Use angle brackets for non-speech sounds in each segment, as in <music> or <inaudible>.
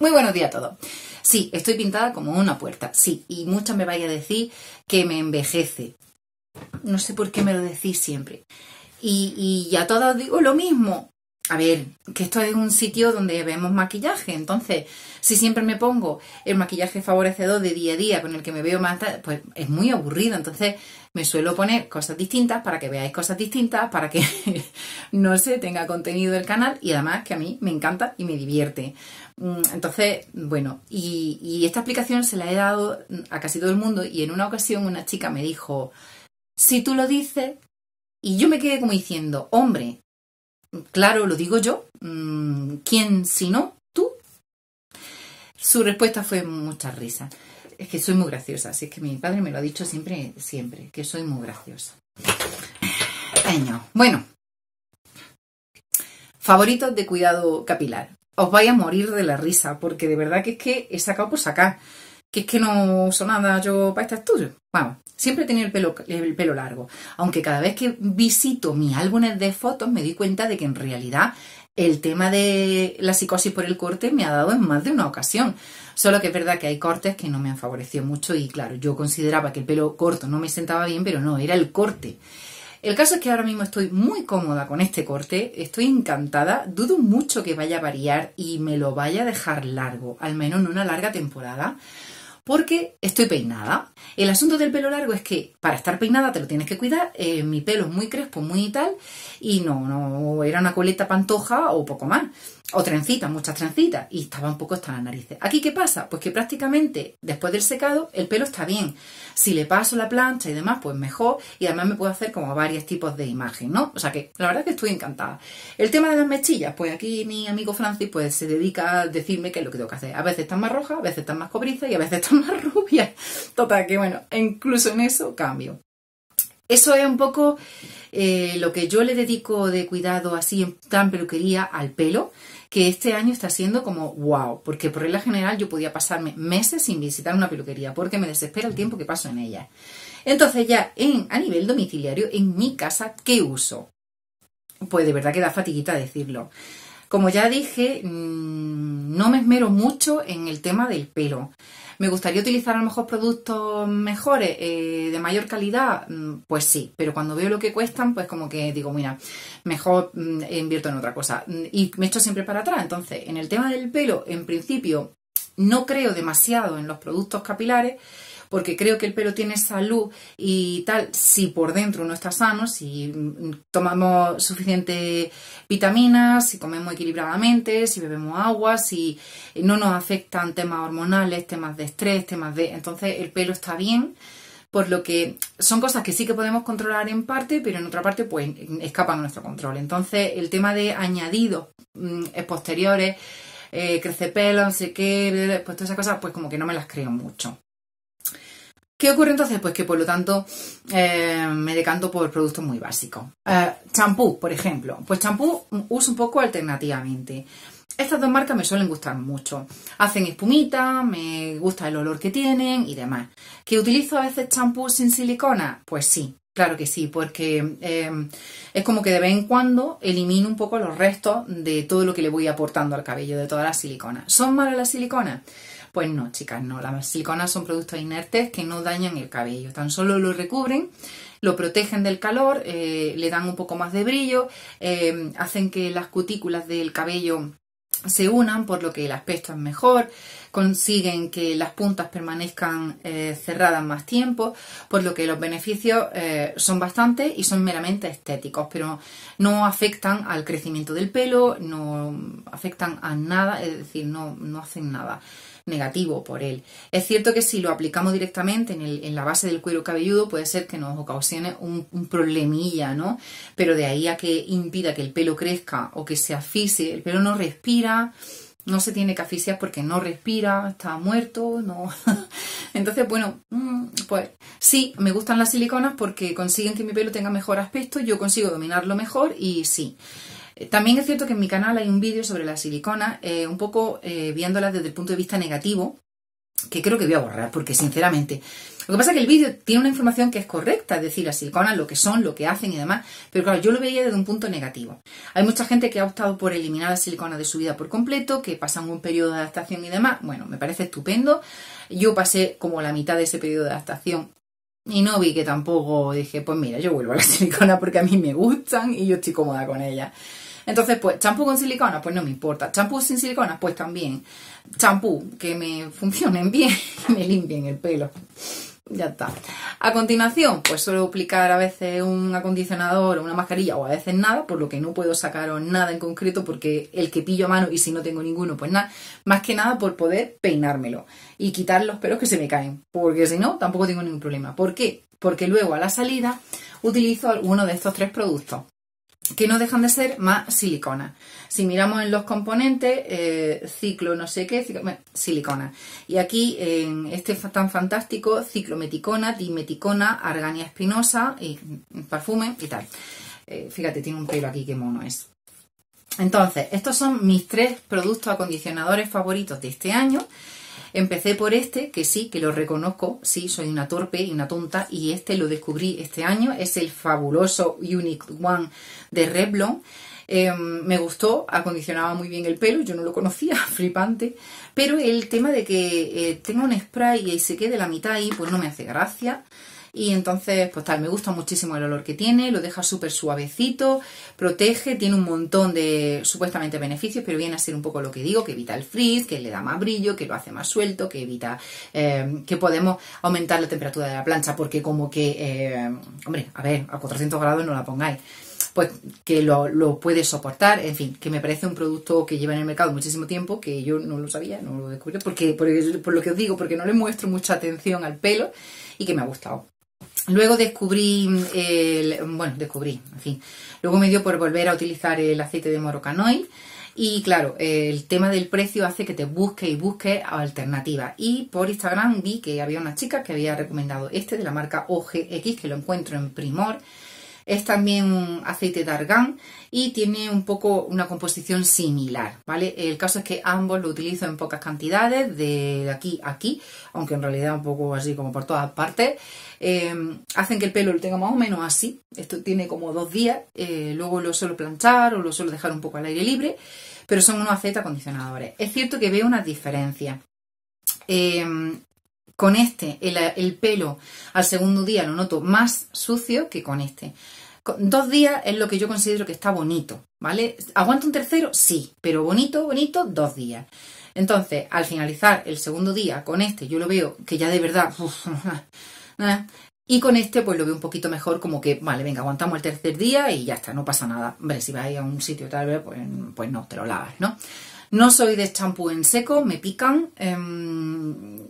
Muy buenos días a todos. Sí, estoy pintada como una puerta, sí, y muchas me vaya a decir que me envejece. No sé por qué me lo decís siempre. Y, y a todas digo lo mismo a ver, que esto es un sitio donde vemos maquillaje, entonces, si siempre me pongo el maquillaje favorecedor de día a día con el que me veo más, pues es muy aburrido, entonces me suelo poner cosas distintas para que veáis cosas distintas, para que, <laughs> no se tenga contenido el canal y además que a mí me encanta y me divierte. Mm, entonces, bueno, y, y esta aplicación se la he dado a casi todo el mundo y en una ocasión una chica me dijo, si tú lo dices, y yo me quedé como diciendo, hombre, Claro, lo digo yo. Mm, ¿Quién si no? ¿Tú? Su respuesta fue mucha risa. Es que soy muy graciosa, así que mi padre me lo ha dicho siempre, siempre, que soy muy graciosa. Bueno, favoritos de cuidado capilar. Os vais a morir de la risa, porque de verdad que es que he sacado por sacar que es que no son nada yo para este estudio. Vamos, siempre he tenido el pelo, el pelo largo, aunque cada vez que visito mis álbumes de fotos me di cuenta de que en realidad el tema de la psicosis por el corte me ha dado en más de una ocasión. Solo que es verdad que hay cortes que no me han favorecido mucho y claro, yo consideraba que el pelo corto no me sentaba bien, pero no, era el corte. El caso es que ahora mismo estoy muy cómoda con este corte, estoy encantada, dudo mucho que vaya a variar y me lo vaya a dejar largo, al menos en una larga temporada porque estoy peinada. El asunto del pelo largo es que para estar peinada te lo tienes que cuidar, eh, mi pelo es muy crespo, muy tal, y no, no, era una coleta pantoja o poco más o trencitas, muchas trencitas, y estaba un poco hasta las narices. ¿Aquí qué pasa? Pues que prácticamente después del secado el pelo está bien. Si le paso la plancha y demás, pues mejor, y además me puedo hacer como varios tipos de imagen, ¿no? O sea que la verdad que estoy encantada. El tema de las mechillas, pues aquí mi amigo Francis pues se dedica a decirme qué es lo que tengo que hacer. A veces están más rojas, a veces están más cobrizas y a veces <laughs> están más rubias. Total, que bueno, e incluso en eso cambio. Eso es un poco eh, lo que yo le dedico de cuidado así en tan peluquería al pelo que este año está siendo como wow, porque por regla general yo podía pasarme meses sin visitar una peluquería, porque me desespera el tiempo que paso en ella. Entonces ya en, a nivel domiciliario, en mi casa, ¿qué uso? Pues de verdad que da fatiguita decirlo. Como ya dije, mm, no me esmero mucho en el tema del pelo. ¿Me gustaría utilizar a lo mejor productos mejores, eh, de mayor calidad? Mm, pues sí, pero cuando veo lo que cuestan, pues como que digo, mira, mejor mm, invierto en otra cosa. Y me echo siempre para atrás. Entonces, en el tema del pelo, en principio, no creo demasiado en los productos capilares porque creo que el pelo tiene salud y tal, si por dentro no está sano, si tomamos suficientes vitaminas, si comemos equilibradamente, si bebemos agua, si no nos afectan temas hormonales, temas de estrés, temas de... Entonces el pelo está bien, por lo que son cosas que sí que podemos controlar en parte, pero en otra parte pues escapan a nuestro control. Entonces el tema de añadidos mm, posteriores, eh, crece pelo, no sé qué, pues todas esas cosas, pues como que no me las creo mucho. ¿Qué ocurre entonces? Pues que por lo tanto eh, me decanto por productos muy básicos. Eh, champú, por ejemplo. Pues champú mm, uso un poco alternativamente. Estas dos marcas me suelen gustar mucho. Hacen espumita, me gusta el olor que tienen y demás. ¿Que utilizo a veces champú sin silicona? Pues sí, Claro que sí, porque em, es como que de vez en cuando elimino un poco los restos de todo lo que le voy aportando al cabello, de toda la silicona. ¿Son malas las siliconas? Pues no, chicas, no. Las siliconas son productos inertes que no dañan el cabello, tan solo lo recubren, lo protegen del calor, eh, le dan un poco más de brillo, eh, hacen que las cutículas del cabello se unan, por lo que el aspecto es mejor, consiguen que las puntas permanezcan eh, cerradas más tiempo, por lo que los beneficios eh, son bastantes y son meramente estéticos, pero no afectan al crecimiento del pelo, no afectan a nada, es decir, no, no hacen nada negativo por él. Es cierto que si lo aplicamos directamente en, el, en, la base del cuero cabelludo puede ser que nos ocasione un, problemilla, ¿no? Pero de ahí a que impida que el pelo crezca o que se asfixie, el pelo no respira, no se tiene que asfixiar porque no respira, está muerto, no. <laughs> Entonces, bueno, mm, pues sí, me gustan las siliconas porque consiguen que mi pelo tenga mejor aspecto, yo consigo dominarlo mejor y sí. Eh, también es cierto que en mi canal hay un vídeo sobre las siliconas, eh, un poco eh, viéndolas desde el punto de vista negativo, que creo que voy a borrar, porque sinceramente. Lo que pasa es que el vídeo tiene una información que es correcta, es decir, las siliconas, lo que son, lo que hacen y demás, pero claro, yo lo veía desde un punto negativo. Hay mucha gente que ha optado por eliminar las silicona de su vida por completo, que pasan un periodo de adaptación y demás. Bueno, me parece estupendo. Yo pasé como la mitad de ese periodo de adaptación y no vi que tampoco dije, pues mira, yo vuelvo a la <laughs> silicona porque a mí me gustan y yo estoy cómoda con ellas. Entonces, pues, champú con silicona, pues no me importa. Champú sin silicona, pues también. Champú que me funcionen <laughs> bien, que me limpien el pelo. Ya está. A continuación, pues suelo aplicar a veces un acondicionador o una mascarilla o a veces nada, por lo que no puedo sacar nada en concreto porque el que pillo a mano y si no tengo ninguno, pues nada, más que nada por poder peinármelo y quitar los pelos que se me caen, porque si no, tampoco tengo ningún problema. ¿Por qué? Porque luego a la salida utilizo alguno de estos tres productos que no dejan de ser más silicona. Si miramos en los componentes, eh, ciclo no sé qué, silicona. Y aquí en este tan fantástico, ciclometicona, dimeticona, argania espinosa, y perfume y tal. Eh, fíjate, tiene un pelo aquí, que mono es. Entonces, estos son mis tres productos acondicionadores favoritos de este año. Empecé por este, que sí, que lo reconozco, sí, soy una torpe y una tonta, y este lo descubrí este año, es el fabuloso Unique One de Revlon. Em, me gustó, acondicionaba muy bien el pelo, yo no lo conocía, <laughs> flipante. Pero el tema de que eh, tenga un spray y se quede la mitad ahí, pues no me hace gracia y entonces pues tal, me gusta muchísimo el olor que tiene, lo deja súper suavecito, protege, tiene un montón de supuestamente beneficios, pero viene a ser un poco lo que digo, que evita el frizz, que le da más brillo, que lo hace más suelto, que evita eh, que podemos aumentar la temperatura de la plancha, porque como que, eh, hombre, a ver, a 400 grados no la pongáis pues que lo, puede soportar, en fin, que me parece un producto que lleva en el mercado muchísimo tiempo, que yo no lo sabía, no lo descubrí, porque, por lo que os digo, porque no le muestro mucha atención al pelo y que me ha gustado. Luego descubrí, el, eh, bueno, descubrí, en fin, luego me dio por volver a utilizar el aceite de morocanoil. y claro, el tema del precio hace que te busque y busques alternativas. Y por Instagram vi que había una chica que había recomendado este de la marca OGX, que lo encuentro en Primor, es también un aceite de argán y tiene un poco una composición similar, ¿vale? El caso es que ambos lo utilizo en pocas cantidades, de aquí a aquí, aunque en realidad un poco así como por todas partes. Eh, hacen que el pelo lo tenga más o menos así, esto tiene como dos días, eh, luego lo suelo planchar o lo suelo dejar un poco al aire libre, pero son unos aceites acondicionadores. Es cierto que veo una diferencia eh, con este, el, pelo al segundo día lo noto más sucio que con este. Dos días es lo que yo considero que está bonito, ¿vale? ¿Aguanta un tercero? Sí, pero bonito, bonito, dos días. Entonces, al finalizar el segundo día con este, yo lo veo que ya de verdad... <laughs> y con este, pues lo veo un poquito mejor, como que, vale, venga, aguantamos el tercer día y ya está, no pasa nada. Hombre, si vais a un sitio tal vez, pues, pues no, te lo lavas, ¿no? No soy de champú en seco, me pican. Em,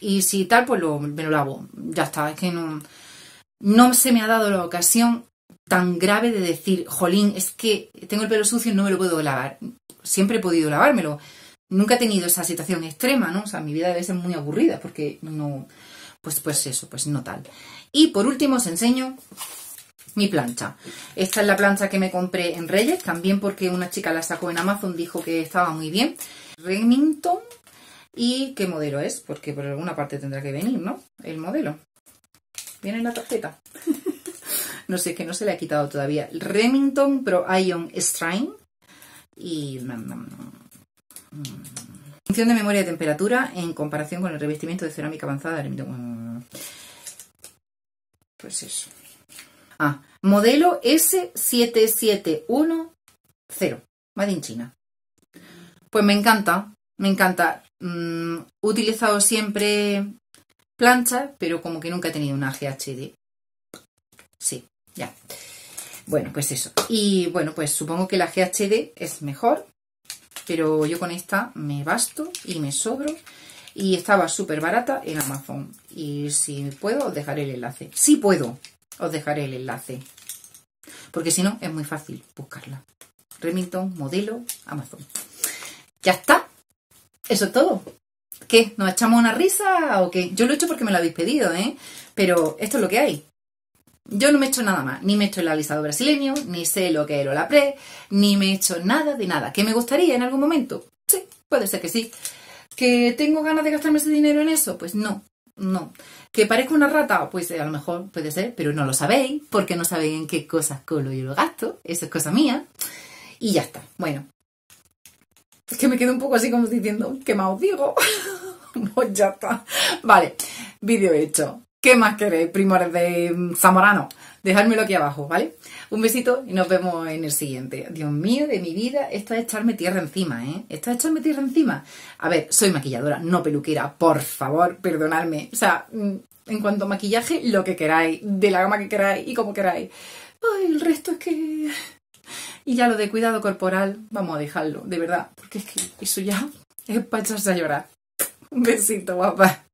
y si tal, pues me lo lavo. Ya está, es que no, no se me ha dado la ocasión tan grave de decir, jolín, es que tengo el pelo sucio y no me lo puedo lavar. Siempre he podido lavármelo. Nunca he tenido esa situación extrema, ¿no? O sea, mi vida debe ser muy aburrida porque no... Pues, pues eso, pues no tal. Y por último os enseño mi plancha. Esta es la plancha que me compré en Reyes, también porque una chica la sacó en Amazon, dijo que estaba muy bien. Remington, y qué modelo es, porque por alguna parte tendrá que venir, ¿no? El modelo. Viene en la tarjeta. <laughs> no sé, es que no se le ha quitado todavía. Remington Pro Ion Strain y... Mm, mm, mm, Función de memoria de temperatura en comparación con el revestimiento de cerámica avanzada. Pues eso. Ah, modelo S7710, Made China. Pues me encanta, me encanta. Mm, he utilizado siempre plancha, pero como que nunca he tenido una GHD. Sí, ya. Bueno, pues eso. Y bueno, pues supongo que la GHD es mejor, pero yo con esta me basto y me sobro. Y estaba súper barata en Amazon. Y si puedo, os dejaré el enlace. Si sí puedo, os dejaré el enlace. Porque si no, es muy fácil buscarla. Remington, modelo, Amazon. Ya está. Eso es todo. ¿Qué? ¿Nos echamos una risa o qué? Yo lo he hecho porque me lo habéis pedido, ¿eh? Pero esto es lo que hay. Yo no me he hecho nada más, ni me he hecho el alisado brasileño, ni sé lo que es la pre, ni me he hecho nada de nada. ¿Que me gustaría en algún momento? Sí, puede ser que sí. ¿Que tengo ganas de gastarme ese dinero en eso? Pues no, no. ¿Que parezco una rata? Pues eh, a lo mejor puede ser, pero no lo sabéis, porque no sabéis en qué cosas colo yo lo gasto, eso es cosa mía. Y ya está. Bueno, es que me quedo un poco así como diciendo, ¿qué más os digo? <laughs> pues ya está. Vale, vídeo hecho. ¿Qué más queréis, primores de mm, Zamorano? Dejadmelo aquí abajo, ¿vale? Un besito y nos vemos en el siguiente. Dios mío, de mi vida, esto es echarme tierra encima, ¿eh? Esto es echarme tierra encima. A ver, soy maquilladora, no peluquera, por favor, perdonadme. O sea, mm, en cuanto a maquillaje, lo que queráis, de la gama que queráis y como queráis. Ay, el resto es que... Y ya lo de cuidado corporal, vamos a dejarlo, de verdad, porque es que eso ya <laughs> es para echarse a llorar. Un besito, guapa.